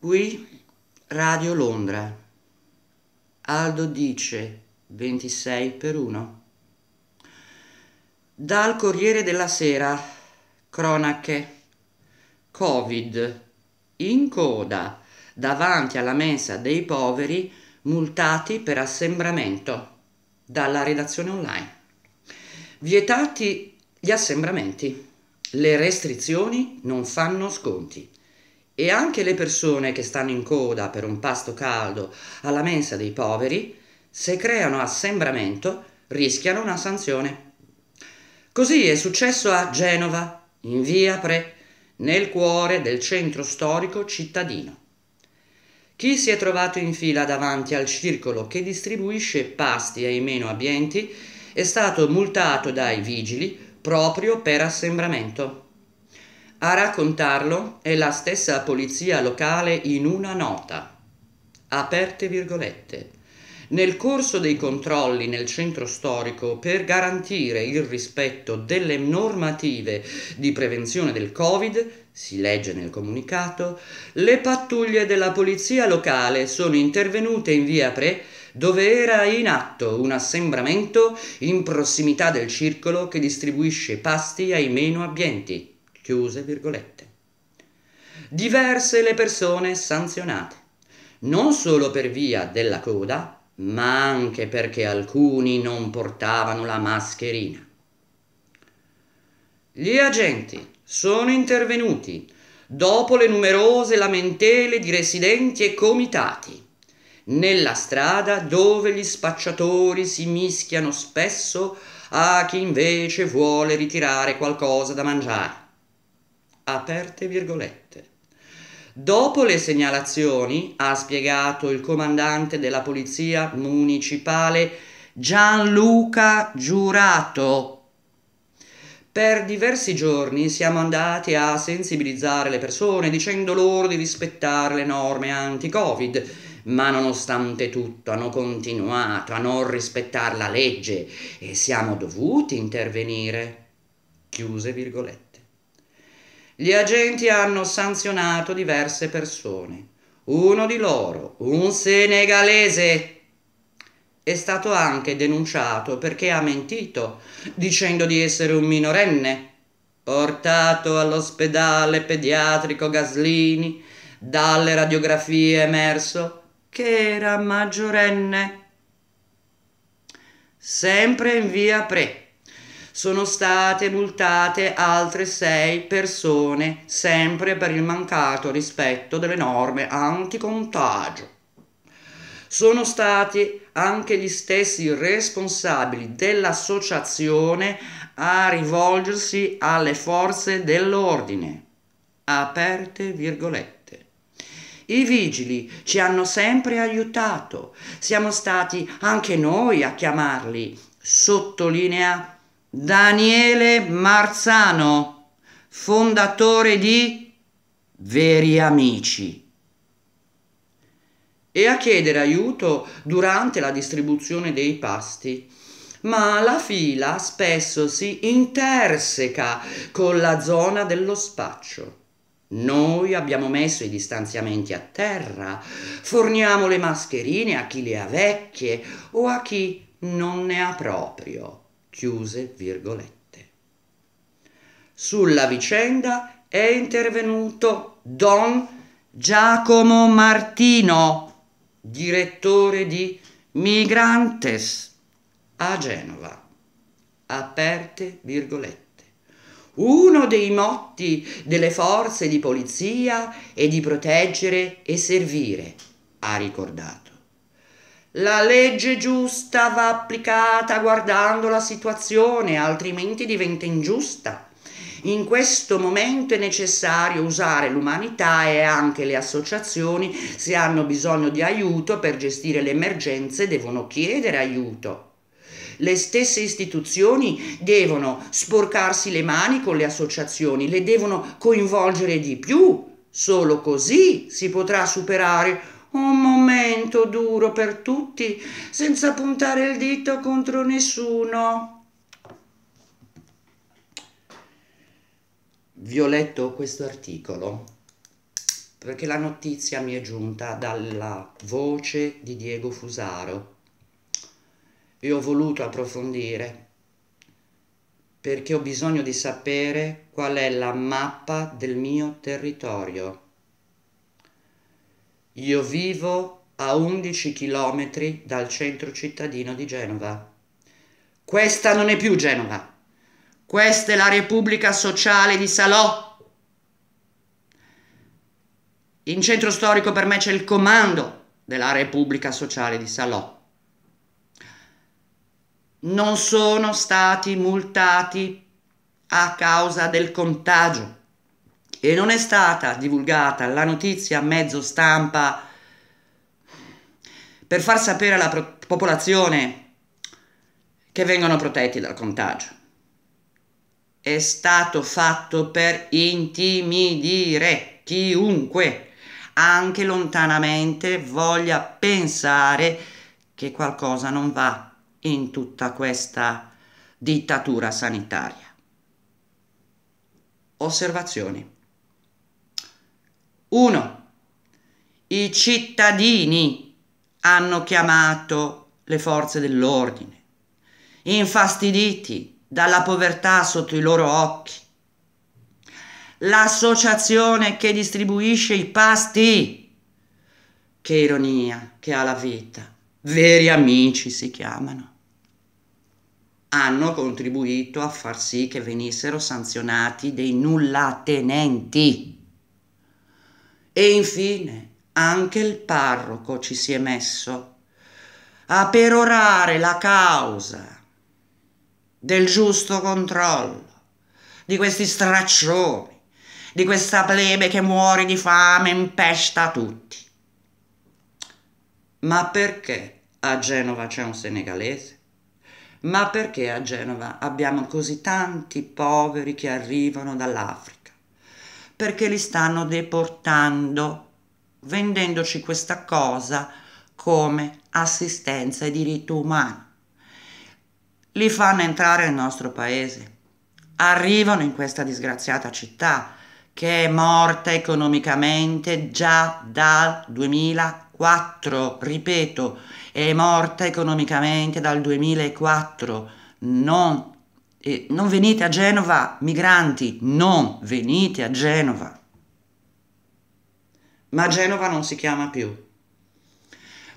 Qui Radio Londra. Aldo dice 26 per 1. Dal Corriere della Sera. Cronache. Covid. In coda davanti alla mensa dei poveri multati per assembramento. Dalla redazione online. Vietati gli assembramenti. Le restrizioni non fanno sconti e anche le persone che stanno in coda per un pasto caldo alla mensa dei poveri, se creano assembramento, rischiano una sanzione. Così è successo a Genova, in via Pre, nel cuore del centro storico cittadino. Chi si è trovato in fila davanti al circolo che distribuisce pasti ai meno abbienti è stato multato dai vigili proprio per assembramento. A raccontarlo è la stessa polizia locale in una nota. Aperte virgolette. Nel corso dei controlli nel centro storico per garantire il rispetto delle normative di prevenzione del Covid, si legge nel comunicato, le pattuglie della polizia locale sono intervenute in via Pre dove era in atto un assembramento in prossimità del circolo che distribuisce pasti ai meno abbienti. Chiuse virgolette. Diverse le persone sanzionate, non solo per via della coda, ma anche perché alcuni non portavano la mascherina. Gli agenti sono intervenuti dopo le numerose lamentele di residenti e comitati, nella strada dove gli spacciatori si mischiano spesso a chi invece vuole ritirare qualcosa da mangiare aperte virgolette. Dopo le segnalazioni, ha spiegato il comandante della polizia municipale Gianluca Giurato. Per diversi giorni siamo andati a sensibilizzare le persone dicendo loro di rispettare le norme anti-Covid, ma nonostante tutto hanno continuato a non rispettare la legge e siamo dovuti intervenire. Chiuse virgolette. Gli agenti hanno sanzionato diverse persone. Uno di loro, un senegalese, è stato anche denunciato perché ha mentito, dicendo di essere un minorenne. Portato all'ospedale pediatrico Gaslini, dalle radiografie è emerso che era maggiorenne. Sempre in via Pre sono state multate altre sei persone, sempre per il mancato rispetto delle norme anticontagio. Sono stati anche gli stessi responsabili dell'associazione a rivolgersi alle forze dell'ordine. Aperte virgolette. I vigili ci hanno sempre aiutato, siamo stati anche noi a chiamarli, sottolinea Daniele Marzano, fondatore di Veri Amici e a chiedere aiuto durante la distribuzione dei pasti. Ma la fila spesso si interseca con la zona dello spaccio. Noi abbiamo messo i distanziamenti a terra, forniamo le mascherine a chi le ha vecchie o a chi non ne ha proprio chiuse virgolette. Sulla vicenda è intervenuto Don Giacomo Martino, direttore di Migrantes a Genova. Aperte virgolette. Uno dei motti delle forze di polizia è di proteggere e servire, ha ricordato. La legge giusta va applicata guardando la situazione, altrimenti diventa ingiusta. In questo momento è necessario usare l'umanità e anche le associazioni se hanno bisogno di aiuto per gestire le emergenze devono chiedere aiuto. Le stesse istituzioni devono sporcarsi le mani con le associazioni, le devono coinvolgere di più. Solo così si potrà superare un momento duro per tutti, senza puntare il dito contro nessuno. Vi ho letto questo articolo perché la notizia mi è giunta dalla voce di Diego Fusaro e ho voluto approfondire perché ho bisogno di sapere qual è la mappa del mio territorio. Io vivo a 11 chilometri dal centro cittadino di Genova. Questa non è più Genova. Questa è la Repubblica Sociale di Salò. In centro storico per me c'è il comando della Repubblica Sociale di Salò. Non sono stati multati a causa del contagio e non è stata divulgata la notizia a mezzo stampa per far sapere alla popolazione che vengono protetti dal contagio. È stato fatto per intimidire chiunque, anche lontanamente, voglia pensare che qualcosa non va in tutta questa dittatura sanitaria. Osservazioni. 1. I cittadini hanno chiamato le forze dell'ordine, infastiditi dalla povertà sotto i loro occhi. L'associazione che distribuisce i pasti. Che ironia che ha la vita. Veri amici si chiamano. Hanno contribuito a far sì che venissero sanzionati dei nullatenenti e infine anche il parroco ci si è messo a perorare la causa del giusto controllo di questi straccioni, di questa plebe che muore di fame in pesta a tutti. Ma perché a Genova c'è un senegalese? Ma perché a Genova abbiamo così tanti poveri che arrivano dall'Africa? perché li stanno deportando, vendendoci questa cosa come assistenza ai diritti umani. Li fanno entrare nel nostro paese, arrivano in questa disgraziata città che è morta economicamente già dal 2004, ripeto, è morta economicamente dal 2004, non e non venite a Genova, migranti, non venite a Genova. Ma Genova non si chiama più,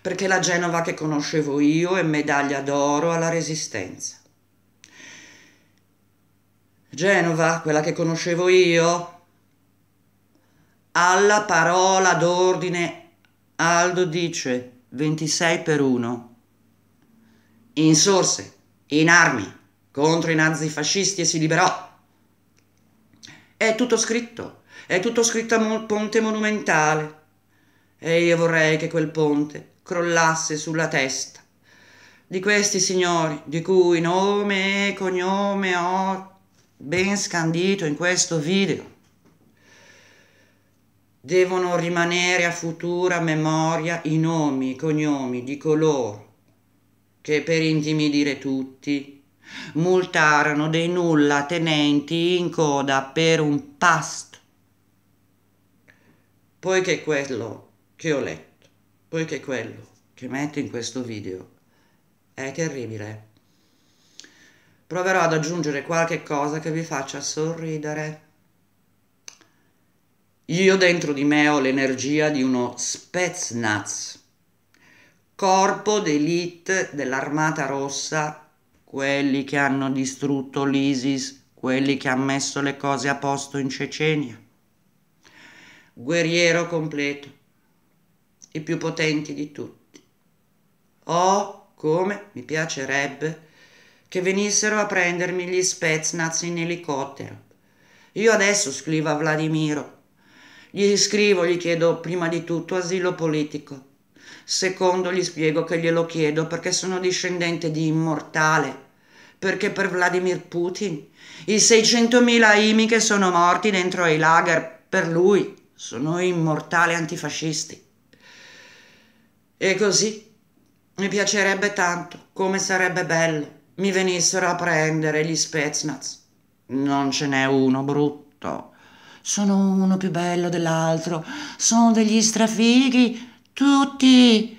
perché la Genova che conoscevo io è medaglia d'oro alla resistenza. Genova, quella che conoscevo io, alla parola d'ordine Aldo dice 26 per 1. in sorse, in armi contro i nazifascisti e si liberò. È tutto scritto, è tutto scritto a mo- ponte monumentale. E io vorrei che quel ponte crollasse sulla testa di questi signori, di cui nome e cognome ho ben scandito in questo video. Devono rimanere a futura memoria i nomi, i cognomi di coloro che per intimidire tutti multarono dei nulla tenenti in coda per un past. Poiché quello che ho letto, poiché quello che metto in questo video è terribile, proverò ad aggiungere qualche cosa che vi faccia sorridere. Io dentro di me ho l'energia di uno Spetsnaz, corpo d'elite dell'Armata Rossa quelli che hanno distrutto l'ISIS, quelli che hanno messo le cose a posto in Cecenia. Guerriero completo, i più potenti di tutti. Oh, come mi piacerebbe che venissero a prendermi gli Spetsnaz in elicottero. Io adesso scrivo a Vladimiro. Gli scrivo, gli chiedo prima di tutto asilo politico Secondo gli spiego che glielo chiedo perché sono discendente di immortale, perché per Vladimir Putin i 600.000 imi che sono morti dentro ai lager per lui sono immortali antifascisti. E così mi piacerebbe tanto, come sarebbe bello, mi venissero a prendere gli Spetsnaz. Non ce n'è uno brutto. Sono uno più bello dell'altro. Sono degli strafighi tutti.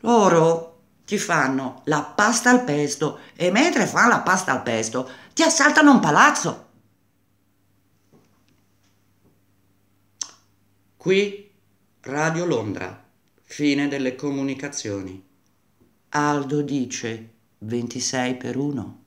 Loro ti fanno la pasta al pesto e mentre fanno la pasta al pesto ti assaltano un palazzo. Qui Radio Londra, fine delle comunicazioni. Aldo dice 26 per 1.